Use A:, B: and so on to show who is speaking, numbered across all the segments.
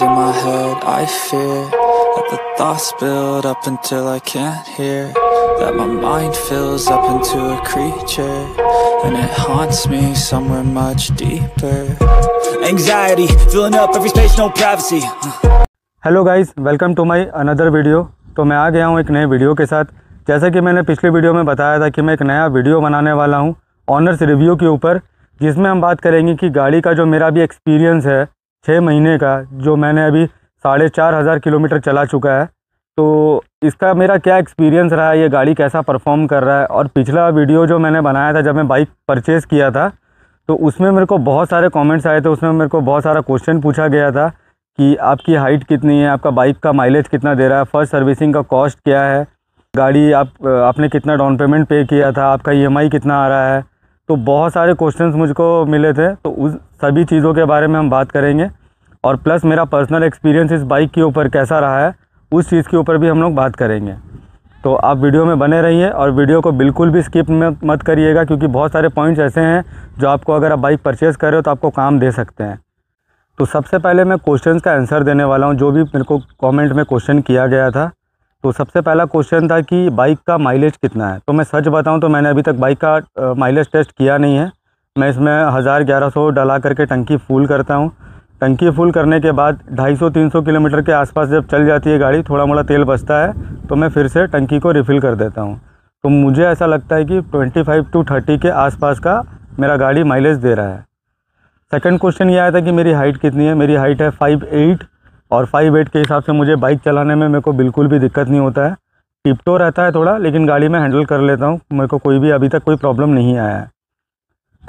A: voices in my head I fear that the thoughts build up until I can't hear That my mind fills up into a creature And it haunts me somewhere much deeper Anxiety, filling up every space, no privacy Hello guys, welcome to my another video तो मैं आ गया हूँ एक नए video के साथ जैसा कि मैंने पिछले वीडियो में बताया था कि मैं एक नया वीडियो बनाने वाला हूँ ऑनर्स रिव्यू के ऊपर जिसमें हम बात करेंगे कि गाड़ी का जो मेरा भी एक्सपीरियंस है छः महीने का जो मैंने अभी साढ़े चार हज़ार किलोमीटर चला चुका है तो इसका मेरा क्या एक्सपीरियंस रहा है ये गाड़ी कैसा परफॉर्म कर रहा है और पिछला वीडियो जो मैंने बनाया था जब मैं बाइक परचेज़ किया था तो उसमें मेरे को बहुत सारे कमेंट्स आए थे उसमें मेरे को बहुत सारा क्वेश्चन पूछा गया था कि आपकी हाइट कितनी है आपका बाइक का माइलेज कितना दे रहा है फर्स्ट सर्विसिंग का कॉस्ट क्या है गाड़ी आप आपने कितना डाउन पेमेंट पे किया था आपका ई e कितना आ रहा है तो बहुत सारे क्वेश्चंस मुझको मिले थे तो उस सभी चीज़ों के बारे में हम बात करेंगे और प्लस मेरा पर्सनल एक्सपीरियंस इस बाइक के ऊपर कैसा रहा है उस चीज़ के ऊपर भी हम लोग बात करेंगे तो आप वीडियो में बने रहिए और वीडियो को बिल्कुल भी स्किप मत करिएगा क्योंकि बहुत सारे पॉइंट्स ऐसे हैं जो आपको अगर आप बाइक परचेज़ कर रहे हो तो आपको काम दे सकते हैं तो सबसे पहले मैं क्वेश्चंस का आंसर देने वाला हूँ जो भी मेरे को कमेंट में क्वेश्चन किया गया था तो सबसे पहला क्वेश्चन था कि बाइक का माइलेज कितना है तो मैं सच बताऊं तो मैंने अभी तक बाइक का माइलेज टेस्ट किया नहीं है मैं इसमें हज़ार ग्यारह सौ डला करके टंकी फुल करता हूँ टंकी फुल करने के बाद ढाई सौ तीन सौ किलोमीटर के आसपास जब चल जाती है गाड़ी थोड़ा मोड़ा तेल बचता है तो मैं फिर से टंकी को रिफ़िल कर देता हूँ तो मुझे ऐसा लगता है कि ट्वेंटी टू थर्टी के आसपास का मेरा गाड़ी माइलेज दे रहा है सेकेंड क्वेश्चन ये आया था कि मेरी हाइट कितनी है मेरी हाइट है फाइव एट और फाइव एट के हिसाब से मुझे बाइक चलाने में मेरे को बिल्कुल भी दिक्कत नहीं होता है टिपटो रहता है थोड़ा लेकिन गाड़ी में हैंडल कर लेता हूँ मेरे को कोई भी अभी तक कोई प्रॉब्लम नहीं आया है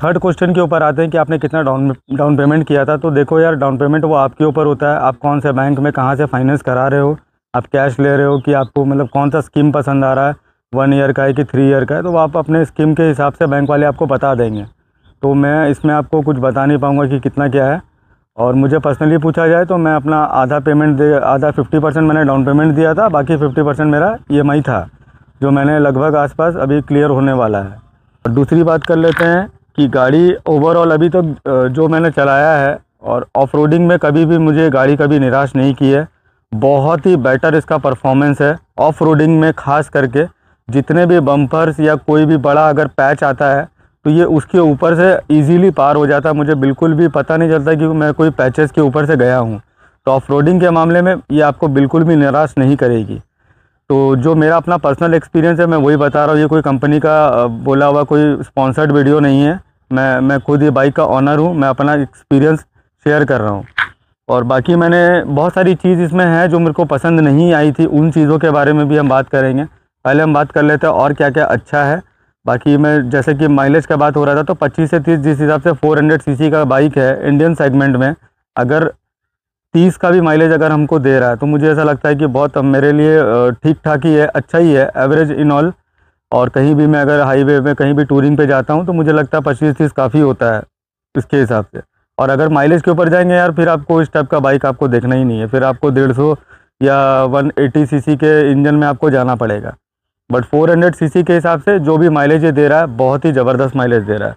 A: थर्ड क्वेश्चन के ऊपर आते हैं कि आपने कितना डाउन डाउन पेमेंट किया था तो देखो यार डाउन पेमेंट वो आपके ऊपर होता है आप कौन से बैंक में कहाँ से फाइनेंस करा रहे हो आप कैश ले रहे हो कि आपको मतलब कौन सा स्कीम पसंद आ रहा है वन ईयर का है कि थ्री ईयर का है तो आप अपने स्कीम के हिसाब से बैंक वाले आपको बता देंगे तो मैं इसमें आपको कुछ बता नहीं पाऊँगा कि कितना क्या है और मुझे पर्सनली पूछा जाए तो मैं अपना आधा पेमेंट दे आधा फिफ्टी परसेंट मैंने डाउन पेमेंट दिया था बाकी फिफ्टी परसेंट मेरा ई e था जो मैंने लगभग आसपास अभी क्लियर होने वाला है और दूसरी बात कर लेते हैं कि गाड़ी ओवरऑल अभी तो जो मैंने चलाया है और ऑफ रोडिंग में कभी भी मुझे गाड़ी कभी निराश नहीं की है बहुत ही बेटर इसका परफॉर्मेंस है ऑफ रोडिंग में ख़ास करके जितने भी बम्पर्स या कोई भी बड़ा अगर पैच आता है तो ये उसके ऊपर से इजीली पार हो जाता मुझे बिल्कुल भी पता नहीं चलता कि मैं कोई पैचेस के ऊपर से गया हूँ तो ऑफ के मामले में ये आपको बिल्कुल भी निराश नहीं करेगी तो जो मेरा अपना पर्सनल एक्सपीरियंस है मैं वही बता रहा हूँ ये कोई कंपनी का बोला हुआ कोई स्पॉन्सर्ड वीडियो नहीं है मैं मैं खुद ये बाइक का ऑनर हूँ मैं अपना एक्सपीरियंस शेयर कर रहा हूँ और बाकी मैंने बहुत सारी चीज़ इसमें है जो मेरे को पसंद नहीं आई थी उन चीज़ों के बारे में भी हम बात करेंगे पहले हम बात कर लेते हैं और क्या क्या अच्छा है बाकी मैं जैसे कि माइलेज का बात हो रहा था तो 25 से 30 जिस हिसाब से 400 सीसी का बाइक है इंडियन सेगमेंट में अगर 30 का भी माइलेज अगर हमको दे रहा है तो मुझे ऐसा लगता है कि बहुत मेरे लिए ठीक ठाक ही है अच्छा ही है एवरेज इन ऑल और कहीं भी मैं अगर हाईवे में कहीं भी टूरिंग पे जाता हूँ तो मुझे लगता है पच्चीस तीस काफ़ी होता है इसके हिसाब से और अगर माइलेज के ऊपर जाएंगे यार फिर आपको इस टाइप का बाइक आपको देखना ही नहीं है फिर आपको डेढ़ सौ या वन एटी के इंजन में आपको जाना पड़ेगा बट 400 सीसी के हिसाब से जो भी माइलेज ये दे रहा है बहुत ही ज़बरदस्त माइलेज दे रहा है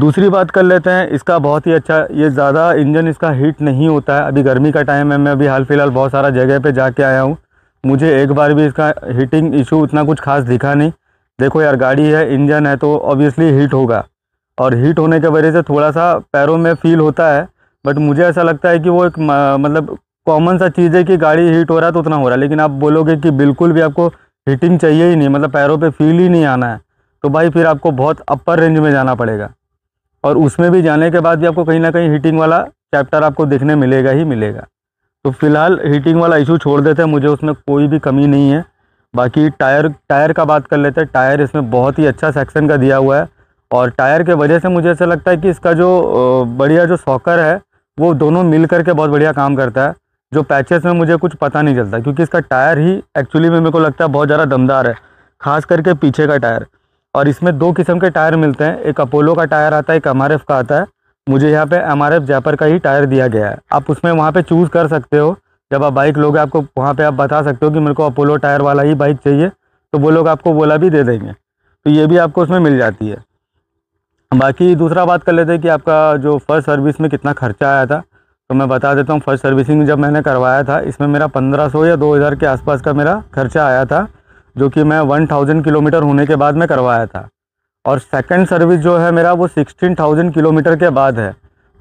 A: दूसरी बात कर लेते हैं इसका बहुत ही अच्छा ये ज़्यादा इंजन इसका हीट नहीं होता है अभी गर्मी का टाइम है मैं अभी हाल फिलहाल बहुत सारा जगह पे जाके आया हूँ मुझे एक बार भी इसका हीटिंग इशू उतना कुछ खास दिखा नहीं देखो यार गाड़ी है इंजन है तो ऑब्वियसली हीट होगा और हीट होने के वजह से थोड़ा सा पैरों में फील होता है बट मुझे ऐसा लगता है कि वो एक मतलब कॉमन सा चीज़ है कि गाड़ी हीट हो रहा है तो उतना हो रहा है लेकिन आप बोलोगे कि बिल्कुल भी आपको हिटिंग चाहिए ही नहीं मतलब पैरों पे फील ही नहीं आना है तो भाई फिर आपको बहुत अपर रेंज में जाना पड़ेगा और उसमें भी जाने के बाद भी आपको कहीं ना कहीं हीटिंग वाला चैप्टर आपको देखने मिलेगा ही मिलेगा तो फिलहाल हीटिंग वाला इशू छोड़ देते हैं मुझे उसमें कोई भी कमी नहीं है बाकी टायर टायर का बात कर लेते हैं टायर इसमें बहुत ही अच्छा सेक्शन का दिया हुआ है और टायर के वजह से मुझे ऐसा लगता है कि इसका जो बढ़िया जो सॉकर है वो दोनों मिल करके बहुत बढ़िया काम करता है जो पैचेस में मुझे कुछ पता नहीं चलता क्योंकि इसका टायर ही एक्चुअली में मेरे को लगता है बहुत ज़्यादा दमदार है खास करके पीछे का टायर और इसमें दो किस्म के टायर मिलते हैं एक अपोलो का टायर आता है एक एम का आता है मुझे यहाँ पे एम आर जयपुर का ही टायर दिया गया है आप उसमें वहाँ पे चूज़ कर सकते हो जब आप बाइक लोगे आपको वहाँ पे आप बता सकते हो कि मेरे को अपोलो टायर वाला ही बाइक चाहिए तो वो लोग आपको बोला भी दे देंगे तो ये भी आपको उसमें मिल जाती है बाकी दूसरा बात कर लेते हैं कि आपका जो फर्स्ट सर्विस में कितना खर्चा आया था तो मैं बता देता हूँ फर्स्ट सर्विसिंग जब मैंने करवाया था इसमें मेरा 1500 या 2000 के आसपास का मेरा खर्चा आया था जो कि मैं 1000 किलोमीटर होने के बाद मैं करवाया था और सेकंड सर्विस जो है मेरा वो 16000 किलोमीटर के बाद है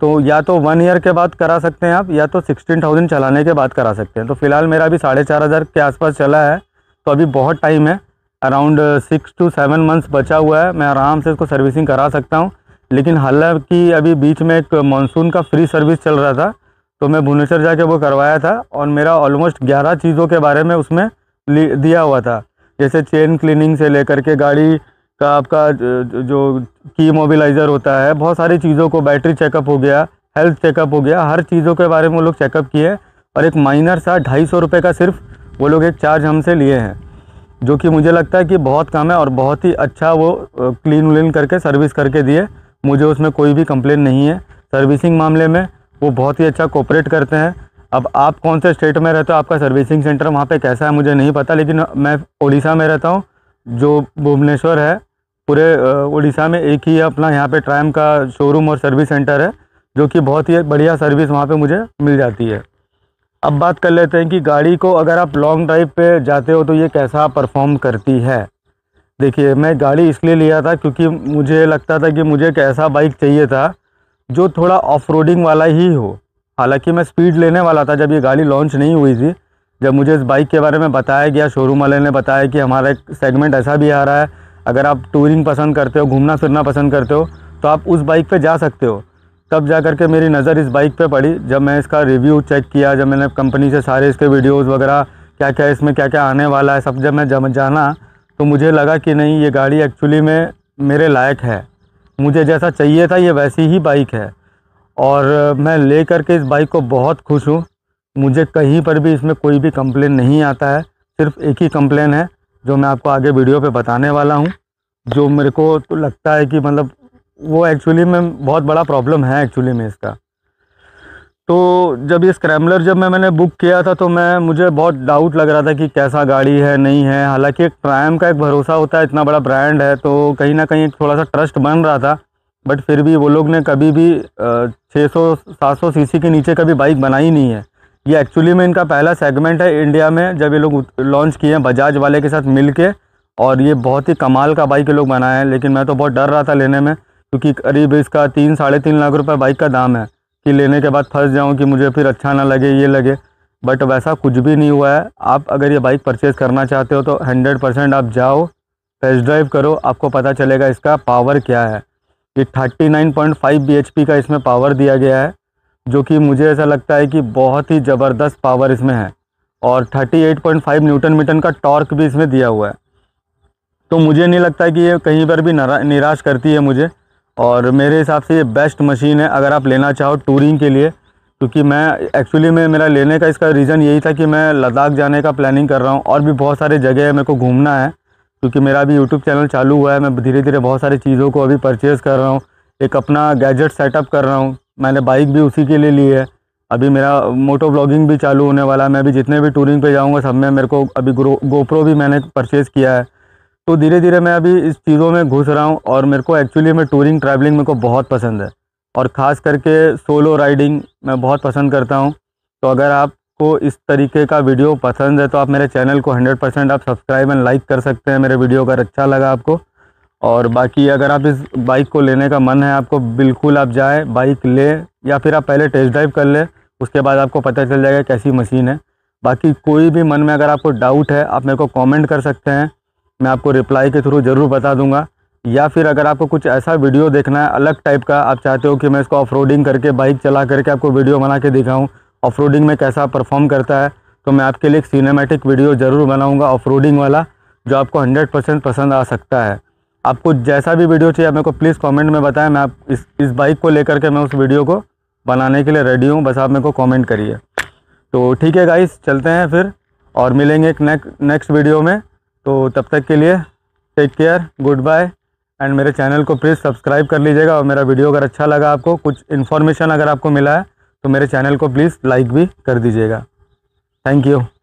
A: तो या तो वन ईयर के बाद करा सकते हैं आप या तो सिक्सटीन थाउजेंड चलाने के बाद करा सकते हैं तो फिलहाल मेरा अभी साढ़े चार हज़ार के आसपास चला है तो अभी बहुत टाइम है around six two seven months बचा हुआ है मैं आराम से इसको सर्विसिंग करा सकता हूँ लेकिन हालांकि अभी बीच में एक मानसून का फ्री सर्विस चल रहा था तो मैं भुवनेश्वर जाके वो करवाया था और मेरा ऑलमोस्ट ग्यारह चीज़ों के बारे में उसमें दिया हुआ था जैसे चेन क्लीनिंग से लेकर के गाड़ी का आपका जो की मोबिलाइज़र होता है बहुत सारी चीज़ों को बैटरी चेकअप हो गया हेल्थ चेकअप हो गया हर चीज़ों के बारे में वो लोग चेकअप किए और एक माइनर सा ढाई सौ रुपये का सिर्फ वो लोग एक चार्ज हमसे लिए हैं जो कि मुझे लगता है कि बहुत कम है और बहुत ही अच्छा वो क्लीन व्लिन करके सर्विस करके दिए मुझे उसमें कोई भी कंप्लेन नहीं है सर्विसिंग मामले में वो बहुत ही अच्छा कोऑपरेट करते हैं अब आप कौन से स्टेट में रहते हो आपका सर्विसिंग सेंटर वहाँ पे कैसा है मुझे नहीं पता लेकिन मैं उड़ीसा में रहता हूँ जो भुवनेश्वर है पूरे उड़ीसा में एक ही अपना यहाँ पे ट्राइम का शोरूम और सर्विस सेंटर है जो कि बहुत ही बढ़िया सर्विस वहाँ पे मुझे मिल जाती है अब बात कर लेते हैं कि गाड़ी को अगर आप लॉन्ग ड्राइव पर जाते हो तो ये कैसा परफॉर्म करती है देखिए मैं गाड़ी इसलिए लिया था क्योंकि मुझे लगता था कि मुझे कैसा बाइक चाहिए था जो थोड़ा ऑफ रोडिंग वाला ही हो हालांकि मैं स्पीड लेने वाला था जब ये गाड़ी लॉन्च नहीं हुई थी जब मुझे इस बाइक के बारे में बताया गया शोरूम वाले ने बताया कि हमारा एक सेगमेंट ऐसा भी आ रहा है अगर आप टूरिंग पसंद करते हो घूमना फिरना पसंद करते हो तो आप उस बाइक पे जा सकते हो तब जा कर के मेरी नज़र इस बाइक पे पड़ी जब मैं इसका रिव्यू चेक किया जब मैंने कंपनी से सारे इसके वीडियोज़ वगैरह क्या क्या इसमें क्या क्या आने वाला है सब जब मैं जाना तो मुझे लगा कि नहीं ये गाड़ी एक्चुअली में मेरे लायक है मुझे जैसा चाहिए था ये वैसी ही बाइक है और मैं ले कर के इस बाइक को बहुत खुश हूँ मुझे कहीं पर भी इसमें कोई भी कंप्लेन नहीं आता है सिर्फ एक ही कंप्लेन है जो मैं आपको आगे वीडियो पे बताने वाला हूँ जो मेरे को तो लगता है कि मतलब वो एक्चुअली में बहुत बड़ा प्रॉब्लम है एक्चुअली में इसका तो जब ये स्क्रैम्बलर जब मैं मैंने बुक किया था तो मैं मुझे बहुत डाउट लग रहा था कि कैसा गाड़ी है नहीं है हालांकि एक ट्रायम का एक भरोसा होता है इतना बड़ा ब्रांड है तो कहीं ना कहीं थोड़ा सा ट्रस्ट बन रहा था बट फिर भी वो लोग ने कभी भी 600-700 सीसी के नीचे कभी बाइक बनाई नहीं है ये एक्चुअली में इनका पहला सेगमेंट है इंडिया में जब ये लोग लॉन्च किए हैं बजाज वाले के साथ मिल के और ये बहुत ही कमाल का बाइक ये लोग बनाए हैं लेकिन मैं तो बहुत डर रहा था लेने में क्योंकि करीब इसका तीन साढ़े तीन लाख रुपये बाइक का दाम है कि लेने के बाद फंस जाऊँ कि मुझे फिर अच्छा ना लगे ये लगे बट वैसा कुछ भी नहीं हुआ है आप अगर ये बाइक परचेज़ करना चाहते हो तो हंड्रेड परसेंट आप जाओ टेस्ट ड्राइव करो आपको पता चलेगा इसका पावर क्या है ये thirty nine point five B H P का इसमें पावर दिया गया है जो कि मुझे ऐसा लगता है कि बहुत ही ज़बरदस्त पावर इसमें है और thirty eight point five newton meter का टॉर्क भी इसमें दिया हुआ है तो मुझे नहीं लगता कि ये कहीं पर भी निराश करती है मुझे और मेरे हिसाब से ये बेस्ट मशीन है अगर आप लेना चाहो टूरिंग के लिए क्योंकि मैं एक्चुअली में मेरा लेने का इसका रीज़न यही था कि मैं लद्दाख जाने का प्लानिंग कर रहा हूँ और भी बहुत सारे जगह है मेरे को घूमना है क्योंकि मेरा अभी यूट्यूब चैनल चालू हुआ है मैं धीरे धीरे बहुत सारी चीज़ों को अभी परचेज़ कर रहा हूँ एक अपना गैजेट सेटअप कर रहा हूँ मैंने बाइक भी उसी के लिए ली है अभी मेरा मोटो ब्लॉगिंग भी चालू होने वाला है मैं अभी जितने भी टूरिंग पे जाऊँगा सब में मेरे को अभी गोप्रो भी मैंने परचेज़ किया है तो धीरे धीरे मैं अभी इस चीज़ों में घुस रहा हूँ और मेरे को एक्चुअली में टूरिंग ट्रैवलिंग मेरे को बहुत पसंद है और ख़ास करके सोलो राइडिंग मैं बहुत पसंद करता हूँ तो अगर आपको इस तरीके का वीडियो पसंद है तो आप मेरे चैनल को 100 परसेंट आप सब्सक्राइब एंड लाइक कर सकते हैं मेरे वीडियो अगर अच्छा लगा आपको और बाकी अगर आप इस बाइक को लेने का मन है आपको बिल्कुल आप जाएँ बाइक ले या फिर आप पहले टेस्ट ड्राइव कर लें उसके बाद आपको पता चल जाएगा कैसी मशीन है बाकी कोई भी मन में अगर आपको डाउट है आप मेरे को कमेंट कर सकते हैं मैं आपको रिप्लाई के थ्रू ज़रूर बता दूंगा या फिर अगर आपको कुछ ऐसा वीडियो देखना है अलग टाइप का आप चाहते हो कि मैं इसको ऑफ करके बाइक चला करके आपको वीडियो बना के दिखाऊँ ऑफ में कैसा परफॉर्म करता है तो मैं आपके लिए एक सिनेमेटिक वीडियो ज़रूर बनाऊँगा ऑफ वाला जो आपको हंड्रेड परसेंट पसंद आ सकता है आपको जैसा भी वीडियो चाहिए मेरे को प्लीज़ कमेंट में बताएं मैं आप इस इस बाइक को लेकर के मैं उस वीडियो को बनाने के लिए रेडी हूँ बस आप मेरे को कमेंट करिए तो ठीक है गाइस चलते हैं फिर और मिलेंगे एक नेक्स्ट नेक्स्ट वीडियो में तो तब तक के लिए take care good bye and मेरे चैनल को प्लीज़ सब्सक्राइब कर लीजिएगा और मेरा वीडियो अगर अच्छा लगा आपको कुछ इन्फॉर्मेशन अगर आपको मिला है तो मेरे चैनल को प्लीज़ लाइक भी कर दीजिएगा थैंक यू